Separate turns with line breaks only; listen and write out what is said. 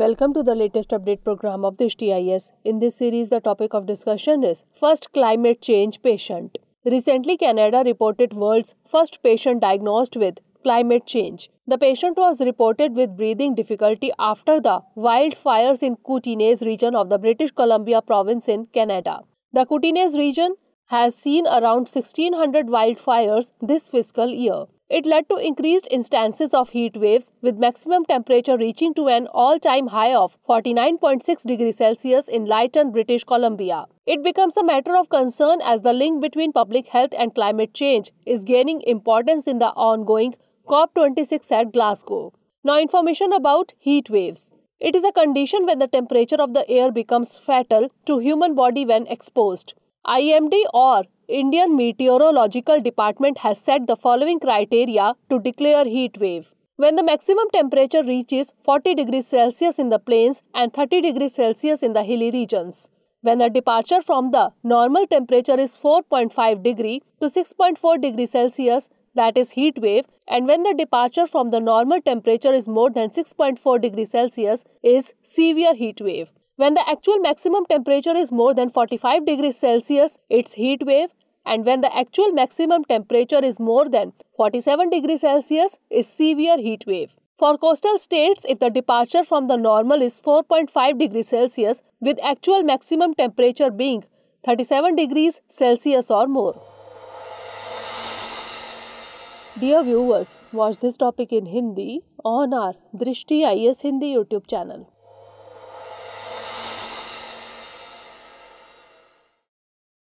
Welcome to the latest update program of DishTIS. In this series, the topic of discussion is First Climate Change Patient. Recently, Canada reported world's first patient diagnosed with climate change. The patient was reported with breathing difficulty after the wildfires in Kootenays region of the British Columbia province in Canada. The Kootenays region has seen around 1600 wildfires this fiscal year. It led to increased instances of heat waves with maximum temperature reaching to an all-time high of 49.6 degrees Celsius in Lytton, British Columbia. It becomes a matter of concern as the link between public health and climate change is gaining importance in the ongoing COP26 at Glasgow. Now information about heat waves. It is a condition when the temperature of the air becomes fatal to human body when exposed. IMD or Indian Meteorological Department has set the following criteria to declare heat wave. When the maximum temperature reaches 40 degrees Celsius in the plains and 30 degrees Celsius in the hilly regions. When the departure from the normal temperature is 4.5 degree to 6.4 degree Celsius, that is heat wave, and when the departure from the normal temperature is more than 6.4 degree Celsius is severe heat wave. When the actual maximum temperature is more than 45 degrees Celsius, it's heat wave and when the actual maximum temperature is more than 47 degrees Celsius is severe heat wave. For coastal states, if the departure from the normal is 4.5 degrees Celsius with actual maximum temperature being 37 degrees Celsius or more. Dear viewers, watch this topic in Hindi on our Drishti IS Hindi YouTube channel.